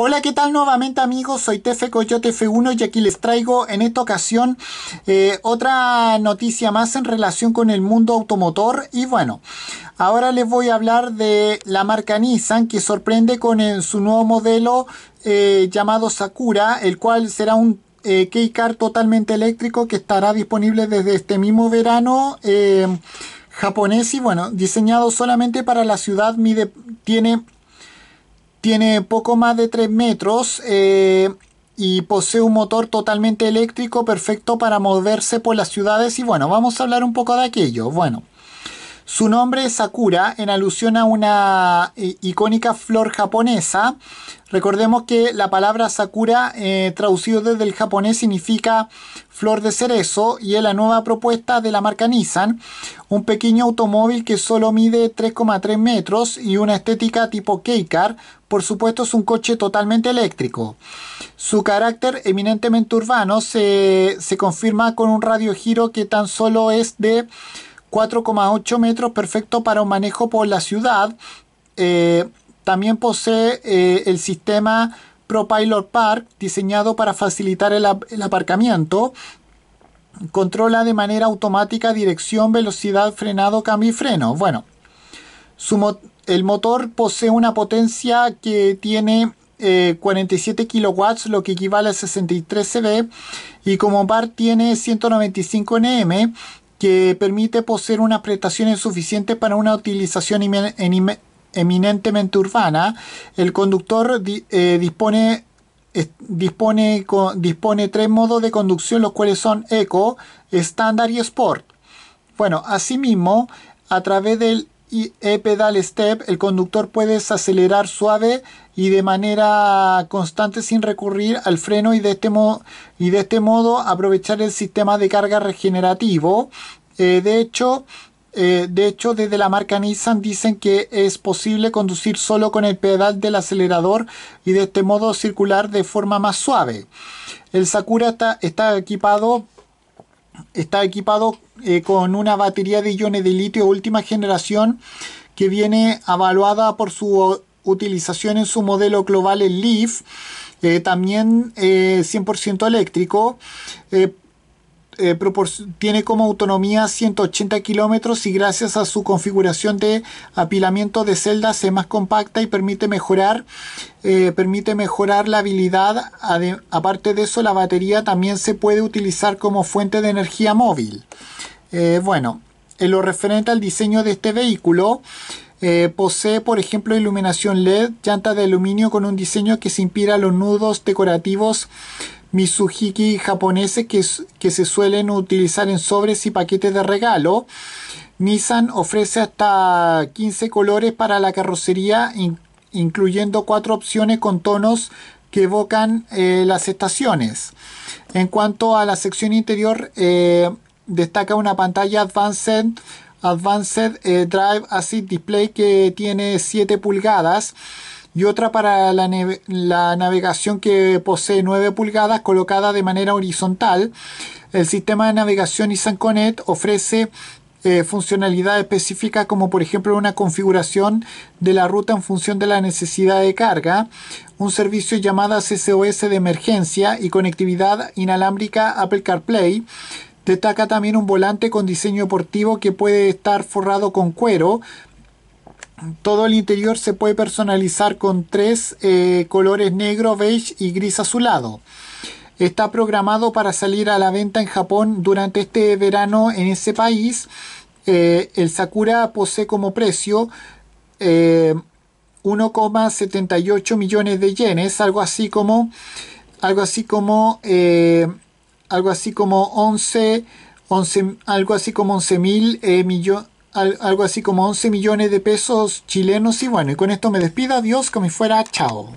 Hola, ¿qué tal nuevamente amigos? Soy Tefe Coyote F1 y aquí les traigo en esta ocasión eh, otra noticia más en relación con el mundo automotor. Y bueno, ahora les voy a hablar de la marca Nissan que sorprende con eh, su nuevo modelo eh, llamado Sakura, el cual será un K-Car totalmente eléctrico que estará disponible desde este mismo verano japonés y bueno, diseñado solamente para la ciudad, mide, tiene tiene poco más de 3 metros eh, y posee un motor totalmente eléctrico perfecto para moverse por las ciudades. Y bueno, vamos a hablar un poco de aquello. Bueno, su nombre es Sakura en alusión a una eh, icónica flor japonesa Recordemos que la palabra sakura eh, traducido desde el japonés significa flor de cerezo y es la nueva propuesta de la marca Nissan, un pequeño automóvil que solo mide 3,3 metros y una estética tipo K-Car, por supuesto es un coche totalmente eléctrico. Su carácter eminentemente urbano se, confirma con un radio giro que tan solo es de 4,8 metros perfecto para un manejo por la ciudad. Eh, también posee eh, el sistema ProPilot Park diseñado para facilitar el, aparcamiento. Controla de manera automática dirección, velocidad, frenado, cambio y freno. Bueno, el motor posee una potencia que tiene 47 eh, kilowatts, lo que equivale a 63 CV, y como par tiene 195 Nm, que permite poseer unas prestaciones suficientes para una utilización en, eminentemente urbana, el conductor eh, dispone, dispone, dispone tres modos de conducción, los cuales son eco, estándar y sport. Bueno, asimismo, a través del e-pedal step, el conductor puede acelerar suave y de manera constante sin recurrir al freno y de este, modo, y de este modo aprovechar el sistema de carga regenerativo. Eh, de hecho, eh, de hecho, desde la marca Nissan dicen que es posible conducir solo con el pedal del acelerador y de este modo circular de forma más suave. El Sakura está, equipado está equipado eh, con una batería de iones de litio última generación que viene evaluada por su utilización en su modelo global el Leaf, eh, también 100% eléctrico. Eh, tiene como autonomía 180 kilómetros y gracias a su configuración de apilamiento de celdas es más compacta y permite mejorar, eh, permite mejorar la habilidad. aparte de eso, la batería también se puede utilizar como fuente de energía móvil. Eh, bueno, en lo referente al diseño de este vehículo, posee, por ejemplo, iluminación LED, llanta de aluminio con un diseño que se inspira a los nudos decorativos Mizuhiki japoneses que, se suelen utilizar en sobres y paquetes de regalo. Nissan ofrece hasta 15 colores para la carrocería, incluyendo cuatro opciones con tonos que evocan eh, las estaciones. En cuanto a la sección interior, eh, destaca una pantalla Advanced, Advanced eh, Drive Assist Display que tiene 7 pulgadas y otra para la, navegación que posee 9 pulgadas colocada de manera horizontal. El sistema de navegación Nissan ofrece funcionalidades eh, funcionalidad específica como por ejemplo una configuración de la ruta en función de la necesidad de carga, un servicio llamado CCOS de emergencia y conectividad inalámbrica Apple CarPlay. Destaca también un volante con diseño deportivo que puede estar forrado con cuero todo el interior se puede personalizar con tres eh, colores negro, beige y gris azulado. Está programado para salir a la venta en Japón durante este verano en ese país. Eh, el Sakura posee como precio 1,78 eh, millones de yenes, algo así como algo así como algo así como algo así como 11 mil millones algo así como 11 millones de pesos chilenos. Y bueno, y con esto me despido. Adiós, como si fuera. Chao.